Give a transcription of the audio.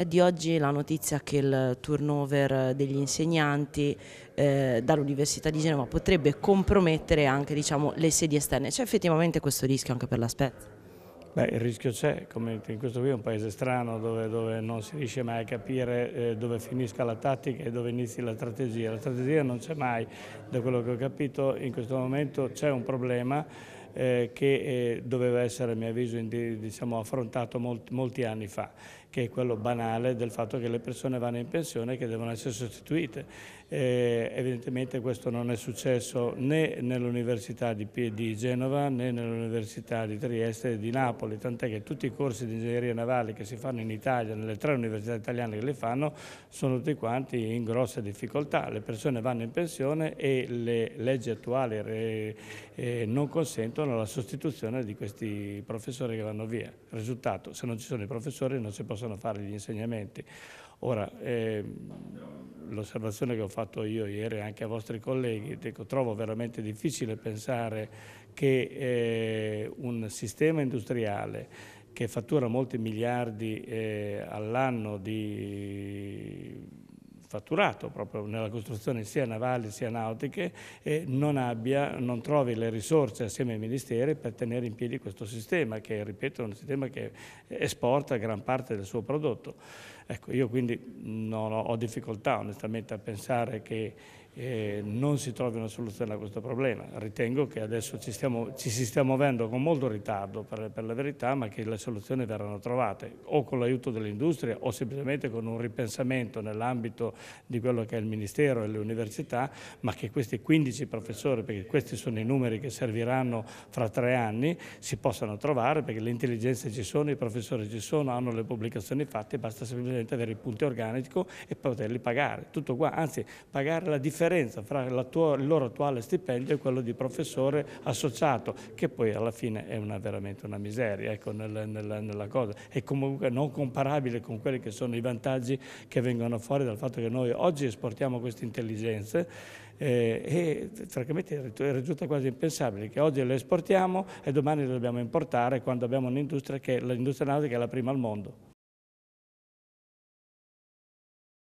È di oggi la notizia che il turnover degli insegnanti eh, dall'Università di Genova potrebbe compromettere anche diciamo, le sedi esterne. C'è effettivamente questo rischio anche per la Spezia? Beh, il rischio c'è, come in questo qui è un paese strano dove, dove non si riesce mai a capire eh, dove finisca la tattica e dove inizi la strategia. La strategia non c'è mai, da quello che ho capito in questo momento c'è un problema eh, che eh, doveva essere a mio avviso diciamo, affrontato molti, molti anni fa, che è quello banale del fatto che le persone vanno in pensione e che devono essere sostituite. Eh, evidentemente questo non è successo né nell'Università di, di, Genova né nell'Università di Trieste e di Napoli, tant'è che tutti i corsi di ingegneria navale che si fanno in Italia, nelle tre università italiane che le fanno, sono tutti quanti in grosse difficoltà. Le persone vanno in pensione e le leggi attuali eh, non consentono portano alla sostituzione di questi professori che vanno via. Risultato, se non ci sono i professori non si possono fare gli insegnamenti. Ora, eh, l'osservazione che ho fatto io ieri anche a vostri colleghi, dico, trovo veramente difficile pensare che eh, un sistema industriale che fattura molti miliardi eh, all'anno di fatturato proprio nella costruzione sia navali sia nautiche non, abbia, non trovi le risorse assieme ai ministeri per tenere in piedi questo sistema che, ripeto, è un sistema che esporta gran parte del suo prodotto. Ecco, io quindi non ho, ho difficoltà onestamente a pensare che eh, non si trovi una soluzione a questo problema. Ritengo che adesso ci, stiamo, ci si stia muovendo con molto ritardo per, per, la verità, ma che le soluzioni verranno trovate o con l'aiuto dell'industria o semplicemente con un ripensamento nell'ambito di quello che è il Ministero e le università, ma che questi 15 professori, perché questi sono i numeri che serviranno fra tre anni, si possano trovare perché le intelligenze ci sono, i professori ci sono, hanno le pubblicazioni fatte, basta semplicemente eventualmente avere il punto organico e poterli pagare. Tutto qua, anzi pagare la differenza fra tuo, il loro attuale stipendio e quello di professore associato, che poi alla fine è una, veramente una miseria ecco, nella, nella, nella cosa. È comunque non comparabile con quelli che sono i vantaggi che vengono fuori dal fatto che noi oggi esportiamo queste intelligenze eh, e francamente risulta quasi impensabile che oggi le esportiamo e domani le dobbiamo importare quando abbiamo un'industria che l'industria nautica è la prima al mondo.